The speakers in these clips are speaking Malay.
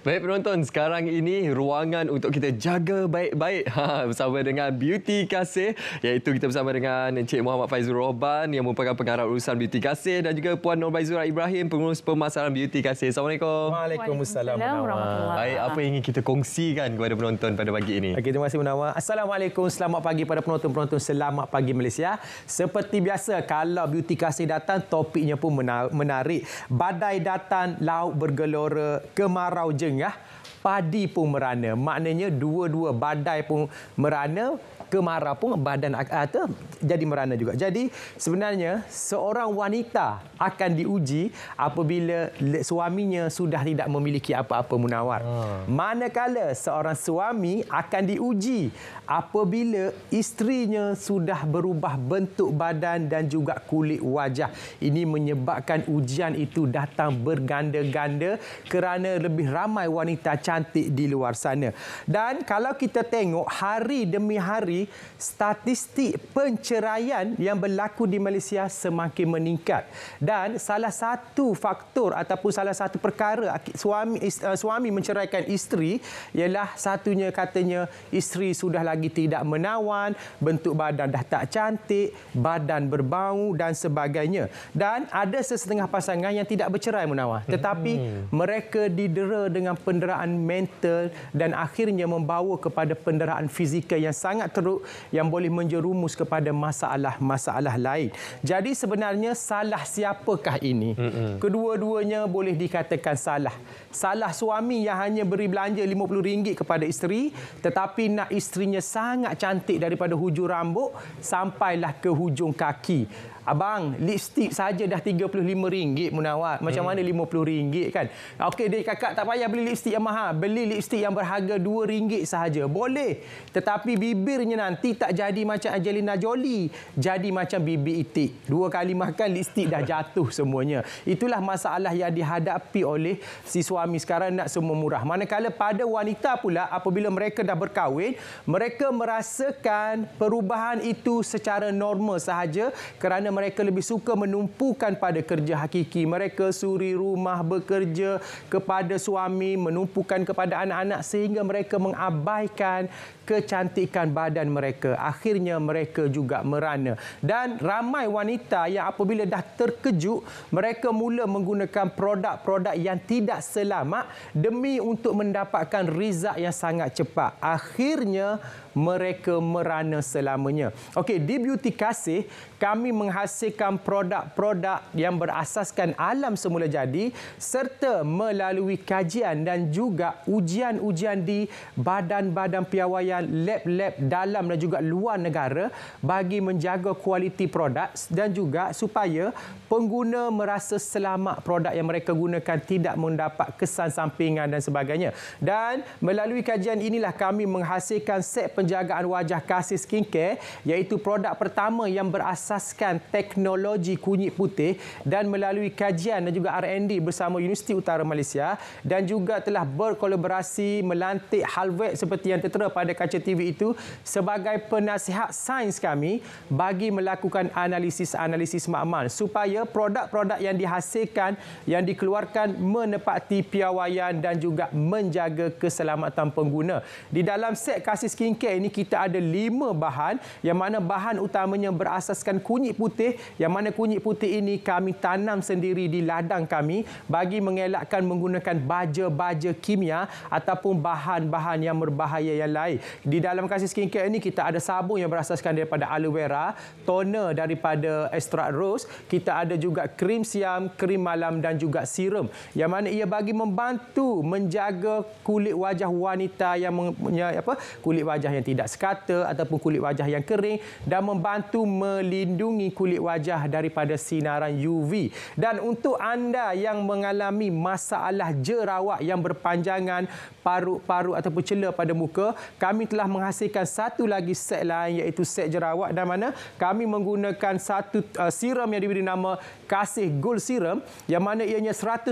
Baik penonton, sekarang ini ruangan untuk kita jaga baik-baik ha, bersama dengan Beauty Kasih iaitu kita bersama dengan Encik Muhammad Faizul Rohban yang merupakan pengarah urusan Beauty Kasih dan juga Puan Nur Baizura Ibrahim pengurus pemasaran Beauty Kasih. Assalamualaikum. Waalaikumsalam. Baik, apa yang ingin kita kongsikan kepada penonton pada pagi ini? Okay, terima kasih Munawar. Assalamualaikum. Selamat pagi kepada penonton-penonton. Selamat pagi Malaysia. Seperti biasa, kalau Beauty Kasih datang, topiknya pun menarik. Badai datang, laut bergelora, kemarau je tengah ya. padi pun merana maknanya dua-dua badai pun merana kemarau pun badan atau ah, jadi merana juga jadi sebenarnya seorang wanita akan diuji apabila suaminya sudah tidak memiliki apa-apa munawar hmm. manakala seorang suami akan diuji apabila isterinya sudah berubah bentuk badan dan juga kulit wajah ini menyebabkan ujian itu datang berganda-ganda kerana lebih ramai ramai wanita cantik di luar sana. Dan kalau kita tengok hari demi hari statistik penceraian yang berlaku di Malaysia semakin meningkat. Dan salah satu faktor ataupun salah satu perkara suami eh, suami menceraikan isteri ialah satunya katanya isteri sudah lagi tidak menawan, bentuk badan dah tak cantik, badan berbau dan sebagainya. Dan ada sesetengah pasangan yang tidak bercerai Munawar, tetapi hmm. mereka didera dengan dengan penderaan mental dan akhirnya membawa kepada penderaan fizikal yang sangat teruk yang boleh menjerumus kepada masalah-masalah lain. Jadi sebenarnya salah siapakah ini? Kedua-duanya boleh dikatakan salah. Salah suami yang hanya beri belanja RM50 kepada isteri tetapi nak isterinya sangat cantik daripada hujung rambut sampailah ke hujung kaki abang lipstick saja dah RM35 munawar macam hmm. mana RM50 kan okey dia kakak tak payah beli lipstick yang mahal beli lipstick yang berharga RM2 sahaja boleh tetapi bibirnya nanti tak jadi macam Angelina Jolie jadi macam bibir itik dua kali makan lipstick dah jatuh semuanya itulah masalah yang dihadapi oleh si suami sekarang nak semua murah manakala pada wanita pula apabila mereka dah berkahwin mereka merasakan perubahan itu secara normal sahaja kerana mereka lebih suka menumpukan pada kerja hakiki. Mereka suri rumah bekerja kepada suami, menumpukan kepada anak-anak sehingga mereka mengabaikan kecantikan badan mereka. Akhirnya mereka juga merana. Dan ramai wanita yang apabila dah terkejut, mereka mula menggunakan produk-produk yang tidak selamat demi untuk mendapatkan rizab yang sangat cepat. Akhirnya mereka merana selamanya. Okey, di Beauty Kasih, kami menghasilkan produk-produk yang berasaskan alam semula jadi serta melalui kajian dan juga ujian-ujian di badan-badan piawaian lab-lab dalam dan juga luar negara bagi menjaga kualiti produk dan juga supaya pengguna merasa selamat produk yang mereka gunakan tidak mendapat kesan sampingan dan sebagainya. Dan melalui kajian inilah kami menghasilkan set penjagaan wajah Kasih Skincare iaitu produk pertama yang berasaskan teknologi kunyit putih dan melalui kajian dan juga R&D bersama Universiti Utara Malaysia dan juga telah berkolaborasi melantik Halvet seperti yang tertera pada kaca TV itu sebagai penasihat sains kami bagi melakukan analisis-analisis makmal supaya produk-produk yang dihasilkan yang dikeluarkan menepati piawaian dan juga menjaga keselamatan pengguna. Di dalam set Kasih Skincare Malaysia ini kita ada lima bahan yang mana bahan utamanya berasaskan kunyit putih yang mana kunyit putih ini kami tanam sendiri di ladang kami bagi mengelakkan menggunakan baja-baja kimia ataupun bahan-bahan yang berbahaya yang lain. Di dalam kasih skincare ini kita ada sabun yang berasaskan daripada aloe vera, toner daripada extra rose, kita ada juga krim siam, krim malam dan juga serum yang mana ia bagi membantu menjaga kulit wajah wanita yang, yang apa kulit wajahnya yang tidak sekata ataupun kulit wajah yang kering dan membantu melindungi kulit wajah daripada sinaran UV. Dan untuk anda yang mengalami masalah jerawat yang berpanjangan paru-paru ataupun celah pada muka, kami telah menghasilkan satu lagi set lain iaitu set jerawat dan mana kami menggunakan satu uh, serum yang diberi nama Kasih Gold Serum yang mana ianya 100%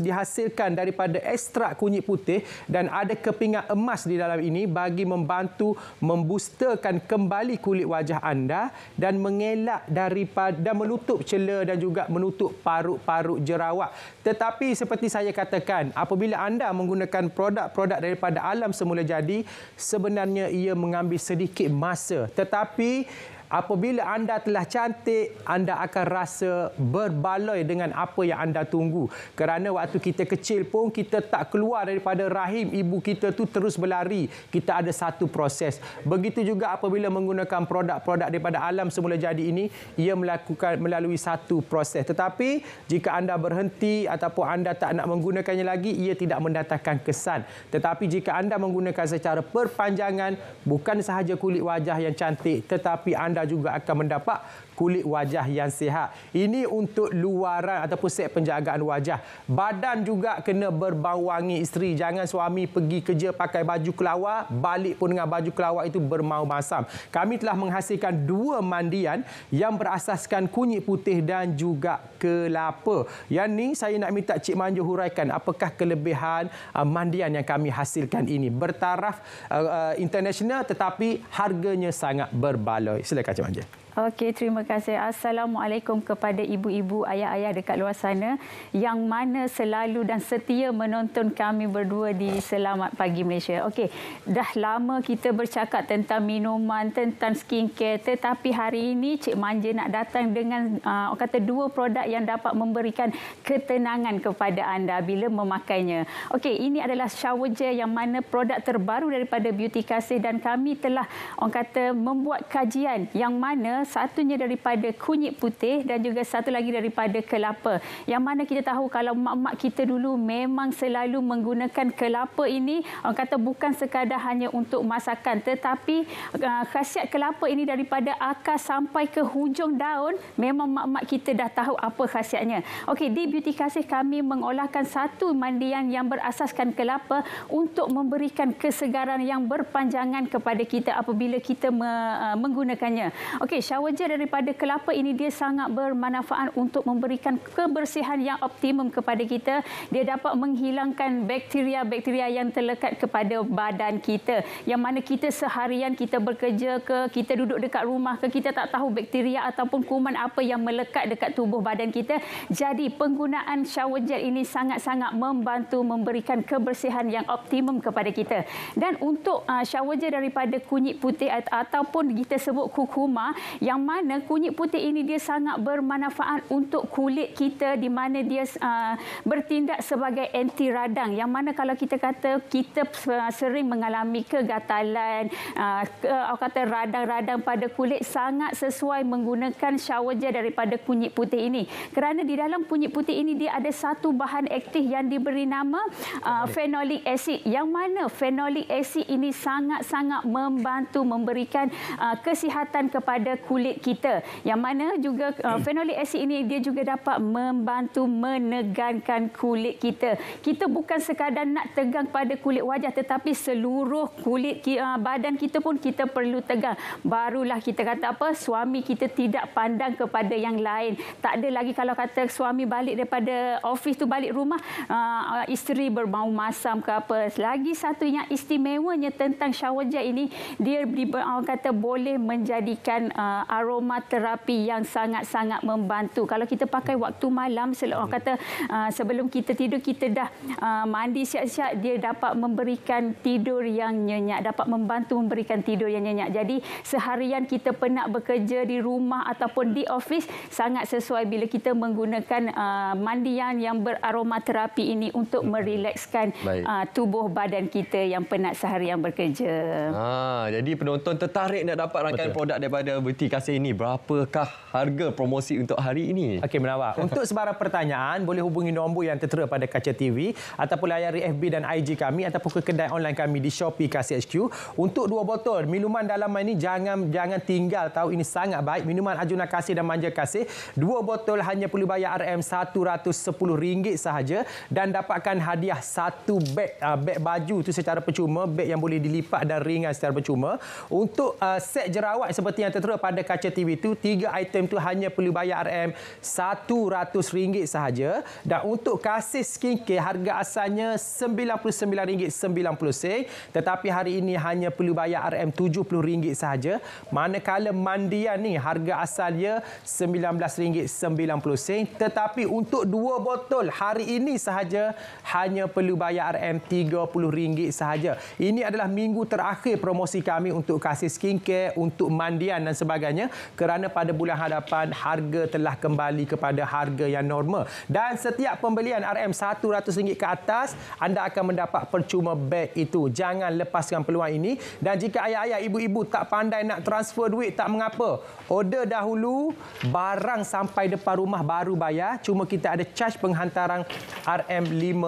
dihasilkan daripada ekstrak kunyit putih dan ada kepingan emas di dalam ini bagi membantu itu memboosterkan kembali kulit wajah anda dan mengelak daripada dan menutup celah dan juga menutup parut-parut jerawat. Tetapi seperti saya katakan, apabila anda menggunakan produk-produk daripada alam semula jadi, sebenarnya ia mengambil sedikit masa. Tetapi apabila anda telah cantik, anda akan rasa berbaloi dengan apa yang anda tunggu. Kerana waktu kita kecil pun, kita tak keluar daripada rahim ibu kita tu terus berlari. Kita ada satu proses. Begitu juga apabila menggunakan produk-produk daripada alam semula jadi ini, ia melakukan melalui satu proses. Tetapi, jika anda berhenti ataupun anda tak nak menggunakannya lagi, ia tidak mendatangkan kesan. Tetapi, jika anda menggunakan secara perpanjangan, bukan sahaja kulit wajah yang cantik, tetapi anda anda juga akan mendapat kulit wajah yang sihat. Ini untuk luaran ataupun set penjagaan wajah. Badan juga kena berbau wangi isteri. Jangan suami pergi kerja pakai baju kelawar, balik pun dengan baju kelawar itu bermau masam. Kami telah menghasilkan dua mandian yang berasaskan kunyit putih dan juga kelapa. Yang ni saya nak minta Cik Manjo huraikan apakah kelebihan uh, mandian yang kami hasilkan ini. Bertaraf uh, uh, international tetapi harganya sangat berbaloi. Silakan Cik Manjo. Okey, terima kasih. Assalamualaikum kepada ibu-ibu, ayah-ayah dekat luar sana yang mana selalu dan setia menonton kami berdua di Selamat Pagi Malaysia. Okey, dah lama kita bercakap tentang minuman, tentang skincare, tetapi hari ini Cik Manja nak datang dengan uh, kata dua produk yang dapat memberikan ketenangan kepada anda bila memakainya. Okey, ini adalah shower gel yang mana produk terbaru daripada Beauty Kasih dan kami telah orang kata membuat kajian yang mana satunya daripada kunyit putih dan juga satu lagi daripada kelapa. Yang mana kita tahu kalau mak-mak kita dulu memang selalu menggunakan kelapa ini, orang kata bukan sekadar hanya untuk masakan tetapi uh, khasiat kelapa ini daripada akar sampai ke hujung daun, memang mak-mak kita dah tahu apa khasiatnya. Okey, di Beauty Kasih kami mengolahkan satu mandian yang berasaskan kelapa untuk memberikan kesegaran yang berpanjangan kepada kita apabila kita uh, menggunakannya. Okey, sawo daripada kelapa ini dia sangat bermanfaat untuk memberikan kebersihan yang optimum kepada kita. Dia dapat menghilangkan bakteria-bakteria yang terlekat kepada badan kita. Yang mana kita seharian kita bekerja ke, kita duduk dekat rumah ke, kita tak tahu bakteria ataupun kuman apa yang melekat dekat tubuh badan kita. Jadi penggunaan shower gel ini sangat-sangat membantu memberikan kebersihan yang optimum kepada kita. Dan untuk uh, shower gel daripada kunyit putih ataupun kita sebut kurkuma yang mana kunyit putih ini dia sangat bermanfaat untuk kulit kita di mana dia uh, bertindak sebagai anti radang yang mana kalau kita kata kita uh, sering mengalami kegatalan uh, atau kata radang-radang pada kulit sangat sesuai menggunakan shower gel daripada kunyit putih ini kerana di dalam kunyit putih ini dia ada satu bahan aktif yang diberi nama uh, phenolic acid yang mana phenolic acid ini sangat-sangat membantu memberikan uh, kesihatan kepada kulit kita. Yang mana juga uh, hmm. fenolic acid ini dia juga dapat membantu menegangkan kulit kita. Kita bukan sekadar nak tegang pada kulit wajah tetapi seluruh kulit uh, badan kita pun kita perlu tegang. Barulah kita kata apa suami kita tidak pandang kepada yang lain. Tak ada lagi kalau kata suami balik daripada office tu balik rumah uh, uh, isteri berbau masam ke apa. Lagi satu yang istimewanya tentang shower gel ini dia di, uh, kata boleh menjadikan uh, uh, aromaterapi yang sangat-sangat membantu. Kalau kita pakai waktu malam, orang kata uh, sebelum kita tidur, kita dah uh, mandi siap-siap, dia dapat memberikan tidur yang nyenyak, dapat membantu memberikan tidur yang nyenyak. Jadi seharian kita penat bekerja di rumah ataupun di ofis, sangat sesuai bila kita menggunakan uh, mandian yang beraromaterapi ini untuk hmm. merelakskan uh, tubuh badan kita yang penat seharian bekerja. Ah, jadi penonton tertarik nak dapat rangkaian Betul. produk daripada Beauty kasih ini berapakah harga promosi untuk hari ini? Okey menawar. Untuk sebarang pertanyaan boleh hubungi nombor yang tertera pada kaca TV ataupun layari FB dan IG kami ataupun ke kedai online kami di Shopee Kasih HQ. Untuk dua botol minuman dalam ini jangan jangan tinggal tahu ini sangat baik minuman Ajuna Kasih dan Manja Kasih. Dua botol hanya perlu bayar RM110 sahaja dan dapatkan hadiah satu beg uh, beg baju tu secara percuma beg yang boleh dilipat dan ringan secara percuma. Untuk uh, set jerawat seperti yang tertera pada pada kaca TV itu, tiga item itu hanya perlu bayar RM RM100 sahaja. Dan untuk kasih skincare, harga asalnya RM99.90. Tetapi hari ini hanya perlu bayar RM70 sahaja. Manakala mandian ni harga asalnya RM19.90. Tetapi untuk dua botol hari ini sahaja, hanya perlu bayar RM30 sahaja. Ini adalah minggu terakhir promosi kami untuk kasih skincare, untuk mandian dan sebagainya sebagainya kerana pada bulan hadapan harga telah kembali kepada harga yang normal dan setiap pembelian RM100 ke atas anda akan mendapat percuma beg itu jangan lepaskan peluang ini dan jika ayah-ayah ibu-ibu tak pandai nak transfer duit tak mengapa order dahulu barang sampai depan rumah baru bayar cuma kita ada charge penghantaran RM5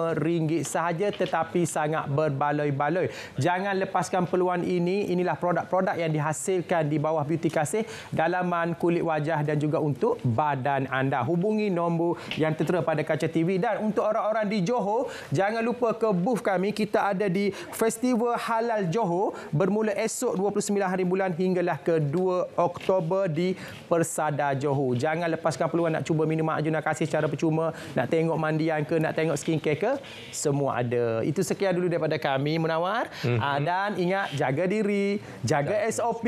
sahaja tetapi sangat berbaloi-baloi jangan lepaskan peluang ini inilah produk-produk yang dihasilkan di bawah Beauty Kasih dalaman kulit wajah dan juga untuk badan anda. Hubungi nombor yang tertera pada kaca TV. Dan untuk orang-orang di Johor, jangan lupa ke booth kami. Kita ada di Festival Halal Johor bermula esok 29 hari bulan hinggalah ke 2 Oktober di Persada Johor. Jangan lepaskan peluang nak cuba minum Arjuna Kasih secara percuma. Nak tengok mandian ke, nak tengok skincare ke, semua ada. Itu sekian dulu daripada kami, Munawar. Mm-hmm. Dan ingat, jaga diri, jaga SOP,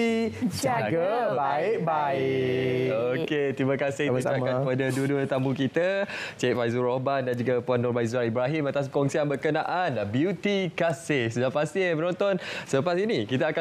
jaga, jaga baik-baik. Okey, terima kasih Sama-sama. kepada dua-dua tamu kita, Cik Faizul Rohban dan juga Puan Nur Baizura Ibrahim atas perkongsian berkenaan Beauty Kasih. Sudah eh, pasti yang menonton selepas ini, kita akan